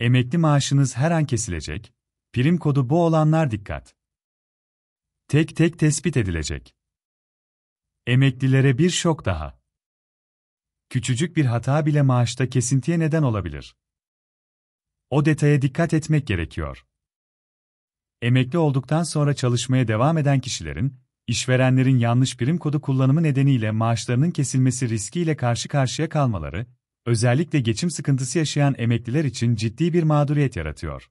Emekli maaşınız her an kesilecek, prim kodu bu olanlar dikkat. Tek tek tespit edilecek. Emeklilere bir şok daha. Küçücük bir hata bile maaşta kesintiye neden olabilir. O detaya dikkat etmek gerekiyor. Emekli olduktan sonra çalışmaya devam eden kişilerin, işverenlerin yanlış prim kodu kullanımı nedeniyle maaşlarının kesilmesi riskiyle karşı karşıya kalmaları, özellikle geçim sıkıntısı yaşayan emekliler için ciddi bir mağduriyet yaratıyor.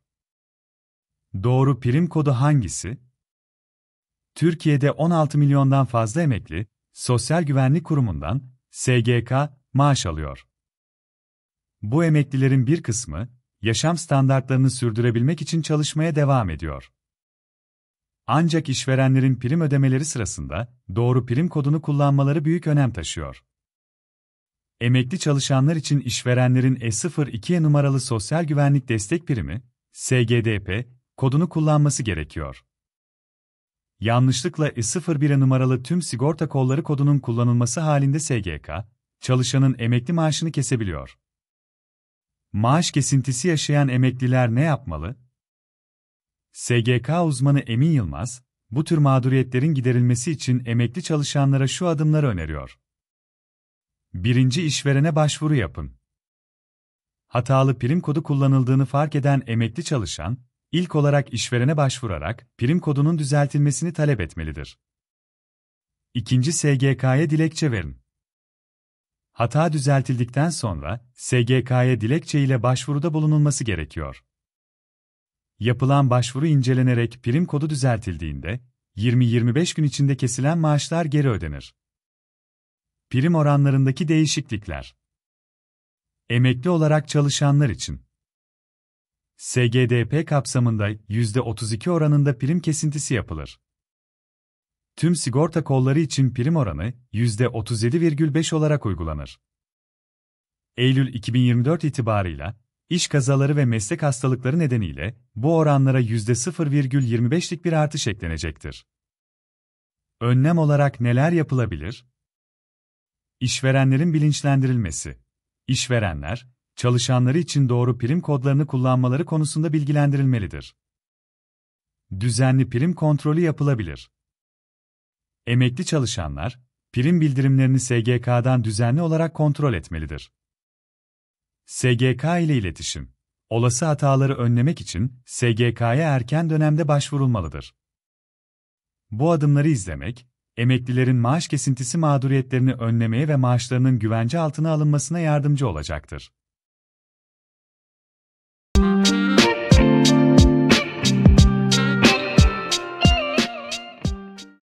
Doğru prim kodu hangisi? Türkiye'de 16 milyondan fazla emekli, Sosyal Güvenlik Kurumu'ndan SGK maaş alıyor. Bu emeklilerin bir kısmı, yaşam standartlarını sürdürebilmek için çalışmaya devam ediyor. Ancak işverenlerin prim ödemeleri sırasında doğru prim kodunu kullanmaları büyük önem taşıyor. Emekli çalışanlar için işverenlerin E02 numaralı Sosyal Güvenlik Destek Primi, SGDP, kodunu kullanması gerekiyor. Yanlışlıkla E01 numaralı tüm sigorta kolları kodunun kullanılması halinde SGK, çalışanın emekli maaşını kesebiliyor. Maaş kesintisi yaşayan emekliler ne yapmalı? SGK uzmanı Emin Yılmaz, bu tür mağduriyetlerin giderilmesi için emekli çalışanlara şu adımları öneriyor. Birinci işverene başvuru yapın. Hatalı prim kodu kullanıldığını fark eden emekli çalışan, ilk olarak işverene başvurarak prim kodunun düzeltilmesini talep etmelidir. İkinci SGK'ya dilekçe verin. Hata düzeltildikten sonra SGK'ya dilekçe ile başvuruda bulunulması gerekiyor. Yapılan başvuru incelenerek prim kodu düzeltildiğinde 20-25 gün içinde kesilen maaşlar geri ödenir. Prim oranlarındaki değişiklikler. Emekli olarak çalışanlar için. SGDP kapsamında %32 oranında prim kesintisi yapılır. Tüm sigorta kolları için prim oranı %37,5 olarak uygulanır. Eylül 2024 itibarıyla iş kazaları ve meslek hastalıkları nedeniyle bu oranlara %0,25'lik bir artış eklenecektir. Önlem olarak neler yapılabilir? İşverenlerin bilinçlendirilmesi. İşverenler, çalışanları için doğru prim kodlarını kullanmaları konusunda bilgilendirilmelidir. Düzenli prim kontrolü yapılabilir. Emekli çalışanlar, prim bildirimlerini SGK'dan düzenli olarak kontrol etmelidir. SGK ile iletişim. Olası hataları önlemek için SGK'ya erken dönemde başvurulmalıdır. Bu adımları izlemek, emeklilerin maaş kesintisi mağduriyetlerini önlemeye ve maaşlarının güvence altına alınmasına yardımcı olacaktır.